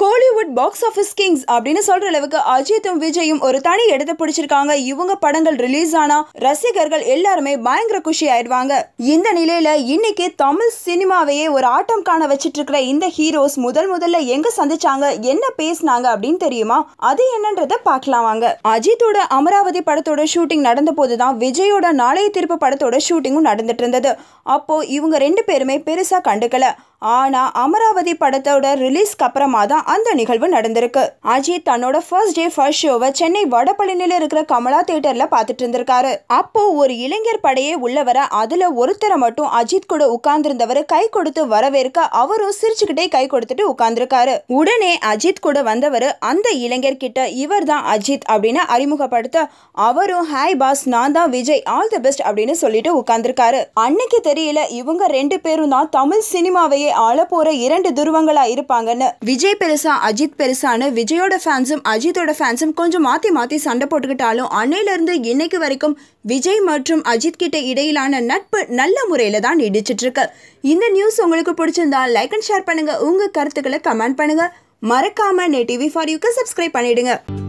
Kollywood box office Kings அப்படின்னு சொல்ற அளவுக்கு அஜித்தும் விஜயும் ஒரு தனி இடத்தை பிடிச்சிருக்காங்க இவங்க படங்கள் ரிலீஸ் ஆனா ரசிகர்கள் எல்லாருமே பயங்கர குஷி ஆயிடுவாங்க இந்த நிலையில இன்னைக்கு தமிழ் சினிமாவையே ஒரு ஆட்டம் காண வச்சிட்டு இருக்கிற இந்த ஹீரோஸ் முதல் முதல்ல எங்க சந்திச்சாங்க என்ன பேசினாங்க அப்படின்னு தெரியுமா அது என்னன்றத பாக்கலாம் வாங்க அஜித்தோட அமராவதி படத்தோட ஷூட்டிங் நடந்த போதுதான் விஜயோட நாளைய திருப்பு படத்தோட ஷூட்டிங்கும் நடந்துட்டு இருந்தது அப்போ இவங்க ரெண்டு பேருமே பெருசா கண்டுக்கல ஆனால் அமராவதி படத்தோட ரிலீஸ்க்கு அப்புறமா தான் அந்த நிகழ்வு நடந்திருக்கு அஜித் தன்னோட ஃபர்ஸ்ட் டே ஃபர்ஸ்ட் ஷோவை சென்னை வடபழனியில் இருக்கிற கமலா தியேட்டர்ல பார்த்துட்டு இருந்திருக்காரு அப்போ ஒரு இளைஞர் படையே உள்ளவர அதில் அதுல ஒருத்தரை மட்டும் அஜித் கூட உட்கார்ந்திருந்தவர் கை கொடுத்து வரவேற்க அவரும் சிரிச்சுக்கிட்டே கை கொடுத்துட்டு உட்கார்ந்துருக்காரு உடனே அஜித் கூட வந்தவர் அந்த இளைஞர் கிட்ட இவர் தான் அஜித் அப்படின்னு அறிமுகப்படுத்த அவரும் ஹாய் பாஸ் நான் தான் விஜய் ஆல் தி பெஸ்ட் அப்படின்னு சொல்லிட்டு உட்கார்ந்துருக்காரு அன்னைக்கு தெரியல இவங்க ரெண்டு பேரும் தான் தமிழ் சினிமாவையே ஆள போற இரண்டு துருவங்களா இருப்பாங்கன்னு விஜய் பெருசா அஜித் பெருசான்னு விஜயோட ஃபேன்ஸும் அஜித்தோட ஃபேன்ஸும் கொஞ்சம் மாத்தி மாத்தி சண்டை போட்டுக்கிட்டாலும் இருந்து இன்னைக்கு வரைக்கும் விஜய் மற்றும் அஜித் கிட்ட இடையிலான நட்பு நல்ல முறையில் தான் நீடிச்சிட்டு இருக்கு இந்த நியூஸ் உங்களுக்கு பிடிச்சிருந்தா லைக் அண்ட் ஷேர் பண்ணுங்க உங்க கருத்துக்களை கமெண்ட் பண்ணுங்க மறக்காம நே டிவி ஃபார் யூக்கு சப்ஸ்கிரைப் பண்ணிடுங்க